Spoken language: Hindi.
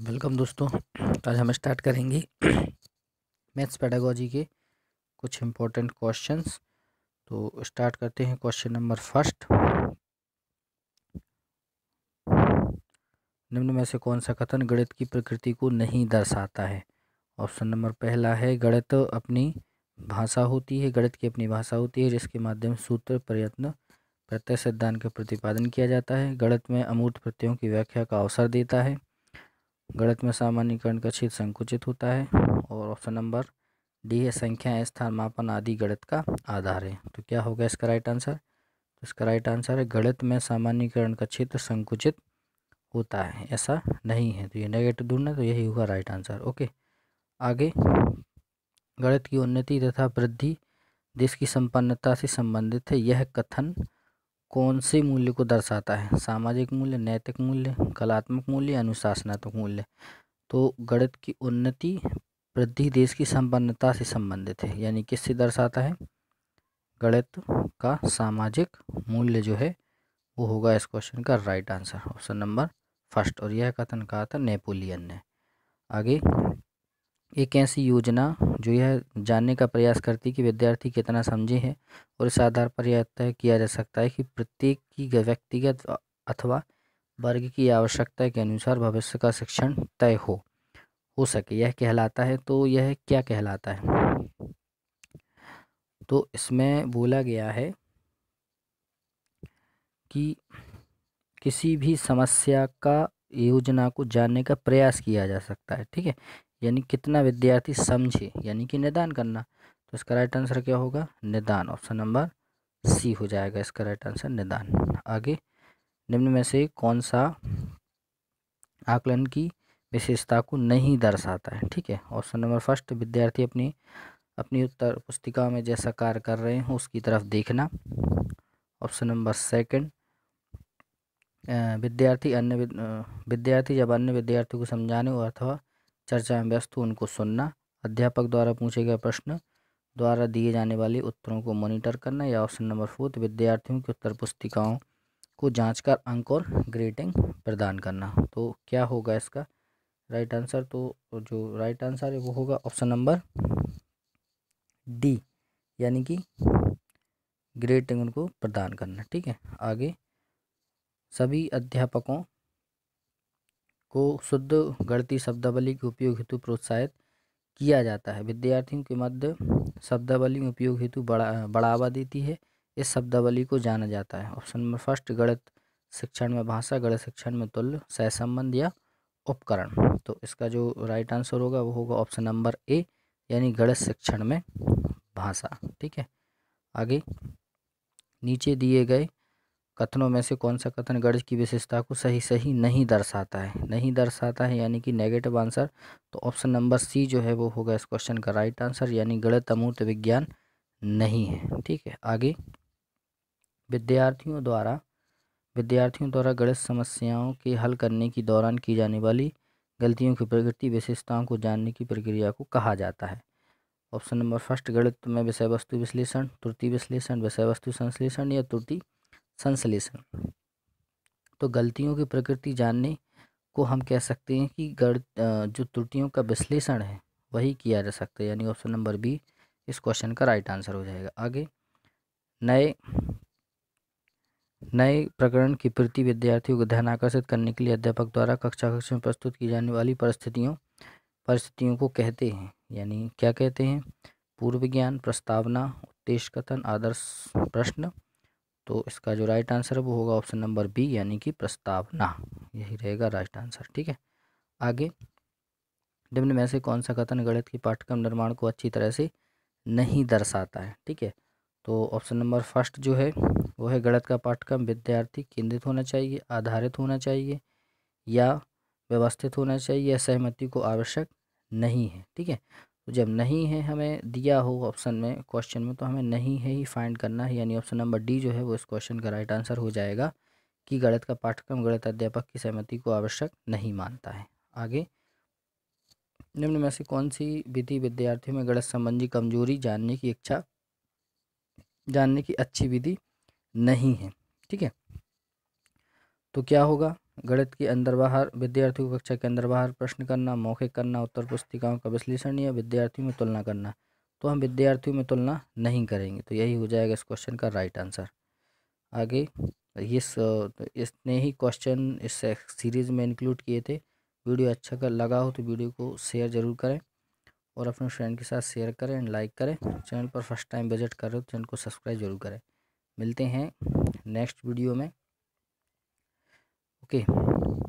वेलकम दोस्तों तो आज हम स्टार्ट करेंगे मैथ्स पैडागोजी के कुछ इम्पोर्टेंट क्वेश्चंस तो स्टार्ट करते हैं क्वेश्चन नंबर फर्स्ट निम्न में से कौन सा कथन गणित की प्रकृति को नहीं दर्शाता है ऑप्शन नंबर पहला है गणित अपनी भाषा होती है गणित की अपनी भाषा होती है जिसके माध्यम सूत्र प्रयत्न प्रत्यय सिद्धांत का प्रतिपादन किया जाता है गणित में अमूर्त प्रत्ययों की व्याख्या का अवसर देता है गणित में सामान्यकरण का क्षेत्र संकुचित होता है और ऑप्शन नंबर डी है संख्या स्थान मापन आदि गणित का आधार है तो क्या होगा इसका राइट आंसर तो इसका राइट आंसर है गणित में सामान्यकरण का क्षेत्र संकुचित होता है ऐसा नहीं है तो ये नेगेटिव ढूंढना तो यही होगा राइट आंसर ओके आगे गणित की उन्नति तथा वृद्धि देश की संपन्नता से संबंधित है यह कथन कौन से मूल्य को दर्शाता है सामाजिक मूल्य नैतिक मूल्य कलात्मक मूल्य अनुशासनात्मक मूल्य तो गणित की उन्नति वृद्धि देश की संपन्नता से संबंधित है यानी किससे दर्शाता है गणित का सामाजिक मूल्य जो है वो होगा इस क्वेश्चन का right answer option number first और यह कथन कहा था नेपोलियन ने आगे एक ऐसी योजना जो यह जानने का प्रयास करती है कि विद्यार्थी कितना समझे हैं और इस आधार पर यह तय किया जा सकता है कि प्रत्येक की व्यक्तिगत अथवा वर्ग की आवश्यकता के अनुसार भविष्य का शिक्षण तय हो हो सके यह कहलाता है तो यह क्या कहलाता है तो इसमें बोला गया है कि किसी भी समस्या का योजना को जानने का प्रयास किया जा सकता है ठीक है यानी कितना विद्यार्थी समझे यानी कि निदान करना तो इसका राइट आंसर क्या होगा निदान ऑप्शन नंबर सी हो जाएगा इसका राइट आंसर निदान आगे निम्न में से कौन सा आकलन की विशेषता को नहीं दर्शाता है ठीक है ऑप्शन नंबर फर्स्ट विद्यार्थी अपनी अपनी उत्तर पुस्तिका में जैसा कार्य कर रहे हैं उसकी तरफ देखना ऑप्शन नंबर सेकंड विद्यार्थी अन्य विद्यार्थी जब अन्य विद्यार्थी को समझाने अथवा चर्चा में व्यस्त हो उनको सुनना अध्यापक द्वारा पूछे गए प्रश्न द्वारा दिए जाने वाले उत्तरों को मॉनिटर करना या ऑप्शन नंबर फोर्थ विद्यार्थियों की उत्तर पुस्तिकाओं को जाँच कर अंक और ग्रेडिंग प्रदान करना तो क्या होगा इसका राइट आंसर तो जो राइट आंसर है वो होगा ऑप्शन नंबर डी यानी कि ग्रेडिंग उनको प्रदान करना ठीक है आगे सभी अध्यापकों को शुद्ध गणती शब्दावली के उपयोग हेतु प्रोत्साहित किया जाता है विद्यार्थियों के मध्य शब्दावली उपयोग हेतु बढ़ा बढ़ावा देती है इस शब्दावली को जाना जाता है ऑप्शन नंबर फर्स्ट गणित शिक्षण में भाषा गणित शिक्षण में तुल्य सहसंबंध या उपकरण तो इसका जो राइट आंसर होगा वो होगा ऑप्शन नंबर ए यानी गणित शिक्षण में भाषा ठीक है आगे नीचे दिए गए कथनों में से कौन सा कथन गणित की विशेषता को सही सही नहीं दर्शाता है नहीं दर्शाता है यानी कि नेगेटिव आंसर तो ऑप्शन नंबर सी जो है वो होगा इस क्वेश्चन का राइट आंसर यानी गणित अमूर्त विज्ञान नहीं है ठीक है आगे विद्यार्थियों द्वारा विद्यार्थियों द्वारा गणित समस्याओं के हल करने के दौरान की जाने वाली गलतियों की प्रकृति विशेषताओं को जानने की प्रक्रिया को कहा जाता है ऑप्शन नंबर फर्स्ट गणित में विषय वस्तु विश्लेषण त्रुटि विश्लेषण विषय वस्तु संश्लेषण या त्रुटि संश्लेषण तो गलतियों की प्रकृति जानने को हम कह सकते हैं कि जो त्रुटियों का विश्लेषण है वही किया जा सकता है यानी ऑप्शन नंबर बी इस क्वेश्चन का राइट आंसर हो जाएगा आगे नए नए प्रकरण की प्रति विद्यार्थियों को ध्यान आकर्षित करने के लिए अध्यापक द्वारा कक्षा कक्ष में प्रस्तुत की जाने वाली परिस्थितियों परिस्थितियों को कहते हैं यानी क्या कहते हैं पूर्व ज्ञान प्रस्तावना उद्देश्य कथन आदर्श प्रश्न तो इसका जो राइट आंसर है वो होगा ऑप्शन नंबर बी यानी कि प्रस्तावना यही रहेगा राइट आंसर ठीक है आगे निम्न में से कौन सा कथन गणित की पाठ्यक्रम निर्माण को अच्छी तरह से नहीं दर्शाता है ठीक है तो ऑप्शन नंबर फर्स्ट जो है वो है गणित का पाठ्यक्रम विद्यार्थी केंद्रित होना चाहिए आधारित होना चाहिए या व्यवस्थित होना चाहिए या सहमति को आवश्यक नहीं है ठीक है तो जब नहीं है हमें दिया हो ऑप्शन में क्वेश्चन में तो हमें नहीं है ही फाइंड करना है यानी ऑप्शन नंबर डी जो है वो इस क्वेश्चन का राइट आंसर हो जाएगा कि गणित का पाठ्यक्रम गणित अध्यापक की सहमति को आवश्यक नहीं मानता है आगे निम्न में से कौन सी विधि विद्यार्थियों में गणित संबंधी कमजोरी जानने की इच्छा जानने की अच्छी विधि नहीं है ठीक है तो क्या होगा गणित के अंदर बाहर विद्यार्थियों को कक्षा के अंदर बाहर प्रश्न करना मौखिक करना उत्तर पुस्तिकाओं का विश्लेषण या विद्यार्थियों में तुलना करना तो हम विद्यार्थियों में तुलना नहीं करेंगे तो यही हो जाएगा इस क्वेश्चन का राइट आंसर आगे इस इसने ही क्वेश्चन इस सीरीज़ में इंक्लूड किए थे वीडियो अच्छा कर लगा हो तो वीडियो को शेयर ज़रूर करें और अपने फ्रेंड के साथ शेयर करें एंड लाइक करें चैनल पर फर्स्ट टाइम विजिट कर रहे हो तो चैनल को सब्सक्राइब जरूर करें मिलते हैं नेक्स्ट वीडियो में Oke. Okay.